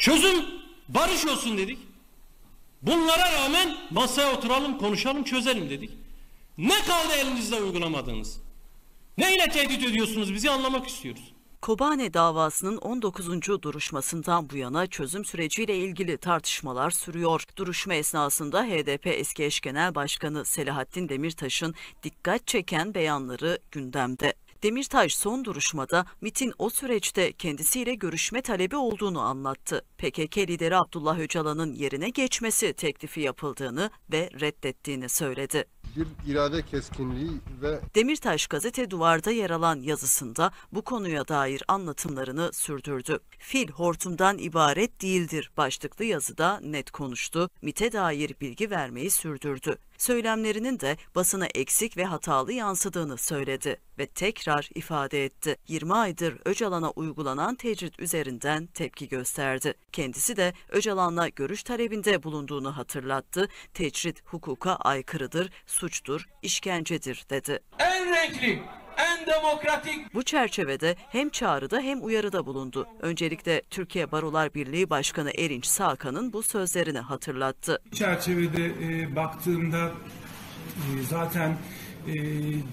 Çözüm barış olsun dedik. Bunlara rağmen masaya oturalım, konuşalım, çözelim dedik. Ne kaldı elinizde uygulamadığınız? Ne ile tehdit ediyorsunuz bizi anlamak istiyoruz. Kobane davasının 19. duruşmasından bu yana çözüm süreciyle ilgili tartışmalar sürüyor. Duruşma esnasında HDP eski eş genel başkanı Selahattin Demirtaş'ın dikkat çeken beyanları gündemde. Demirtaş son duruşmada MIT'in o süreçte kendisiyle görüşme talebi olduğunu anlattı. PKK lideri Abdullah Öcalan'ın yerine geçmesi teklifi yapıldığını ve reddettiğini söyledi bir irade keskinliği ve Demirtaş gazete duvarda yer alan yazısında bu konuya dair anlatımlarını sürdürdü. Fil hortumdan ibaret değildir başlıklı yazıda net konuştu, MIT'e dair bilgi vermeyi sürdürdü söylemlerinin de basına eksik ve hatalı yansıdığını söyledi ve tekrar ifade etti. 20 aydır Öcalan'a uygulanan tecrit üzerinden tepki gösterdi. Kendisi de Öcalan'la görüş talebinde bulunduğunu hatırlattı. Tecrit hukuka aykırıdır, suçtur, işkencedir dedi. En renkli en demokratik. Bu çerçevede hem çağrıda hem uyarıda bulundu. Öncelikle Türkiye Barolar Birliği Başkanı Erinç Sağkan'ın bu sözlerini hatırlattı. Bu çerçevede e, baktığımda e, zaten e,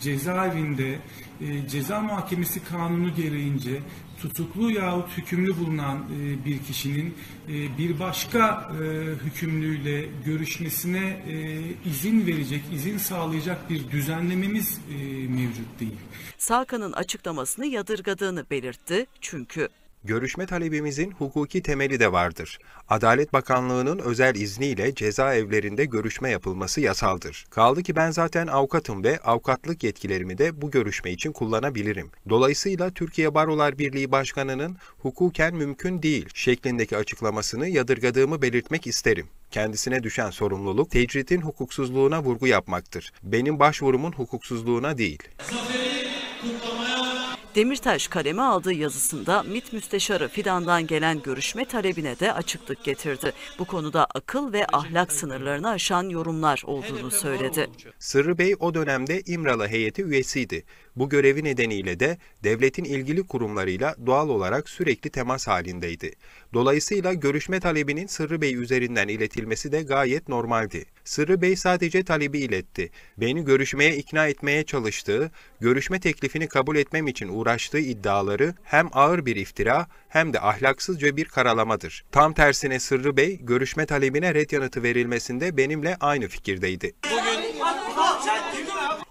cezaevinde e, ceza mahkemesi kanunu gereğince tutuklu yahut hükümlü bulunan e, bir kişinin e, bir başka e, hükümlüyle görüşmesine e, izin verecek, izin sağlayacak bir düzenlememiz e, mevcut değil. Salkan'ın açıklamasını yadırgadığını belirtti çünkü Görüşme talebimizin hukuki temeli de vardır. Adalet Bakanlığı'nın özel izniyle cezaevlerinde görüşme yapılması yasaldır. Kaldı ki ben zaten avukatım ve avukatlık yetkilerimi de bu görüşme için kullanabilirim. Dolayısıyla Türkiye Barolar Birliği Başkanı'nın hukuken mümkün değil şeklindeki açıklamasını yadırgadığımı belirtmek isterim. Kendisine düşen sorumluluk tecritin hukuksuzluğuna vurgu yapmaktır. Benim başvurumun hukuksuzluğuna değil. Zaferi kutlamaya Demirtaş kaleme aldığı yazısında MİT Müsteşarı Fidan'dan gelen görüşme talebine de açıklık getirdi. Bu konuda akıl ve ahlak sınırlarını aşan yorumlar olduğunu söyledi. Sırrı Bey o dönemde İmralı heyeti üyesiydi. Bu görevi nedeniyle de devletin ilgili kurumlarıyla doğal olarak sürekli temas halindeydi. Dolayısıyla görüşme talebinin Sırrı Bey üzerinden iletilmesi de gayet normaldi. Sırrı Bey sadece talebi iletti. Beni görüşmeye ikna etmeye çalıştığı, görüşme teklifini kabul etmem için uğraştığı iddiaları hem ağır bir iftira hem de ahlaksızca bir karalamadır. Tam tersine Sırrı Bey, görüşme talebine red yanıtı verilmesinde benimle aynı fikirdeydi. Bugün...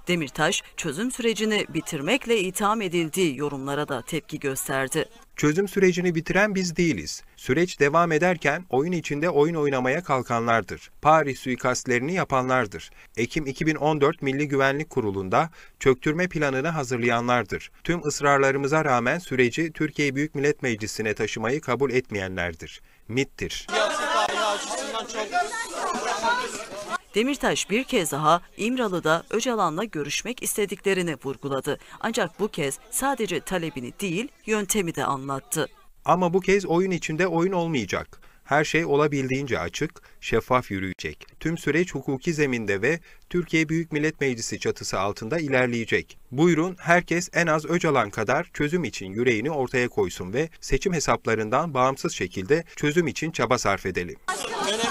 Demirtaş çözüm sürecini bitirmekle itham edildiği yorumlara da tepki gösterdi. Çözüm sürecini bitiren biz değiliz. Süreç devam ederken oyun içinde oyun oynamaya kalkanlardır. Paris suikastlerini yapanlardır. Ekim 2014 Milli Güvenlik Kurulu'nda çöktürme planını hazırlayanlardır. Tüm ısrarlarımıza rağmen süreci Türkiye Büyük Millet Meclisi'ne taşımayı kabul etmeyenlerdir. MIT'tir. Gerçek çok... Demirtaş bir kez daha İmralı'da Öcalan'la görüşmek istediklerini vurguladı. Ancak bu kez sadece talebini değil yöntemi de anlattı. Ama bu kez oyun içinde oyun olmayacak. Her şey olabildiğince açık, şeffaf yürüyecek. Tüm süreç hukuki zeminde ve Türkiye Büyük Millet Meclisi çatısı altında ilerleyecek. Buyurun herkes en az Öcalan kadar çözüm için yüreğini ortaya koysun ve seçim hesaplarından bağımsız şekilde çözüm için çaba sarf edelim. Başka.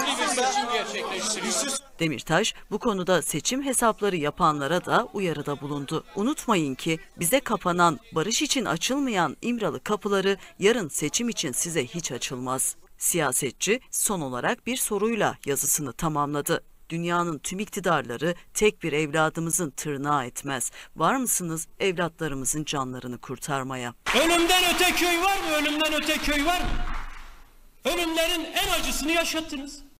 Demirtaş bu konuda seçim hesapları yapanlara da uyarıda bulundu. Unutmayın ki bize kapanan, barış için açılmayan İmralı kapıları yarın seçim için size hiç açılmaz. Siyasetçi son olarak bir soruyla yazısını tamamladı. Dünyanın tüm iktidarları tek bir evladımızın tırnağı etmez. Var mısınız evlatlarımızın canlarını kurtarmaya? Ölümden öte köy var mı? Ölümden öte köy var mı? Ölümlerin en acısını yaşattınız.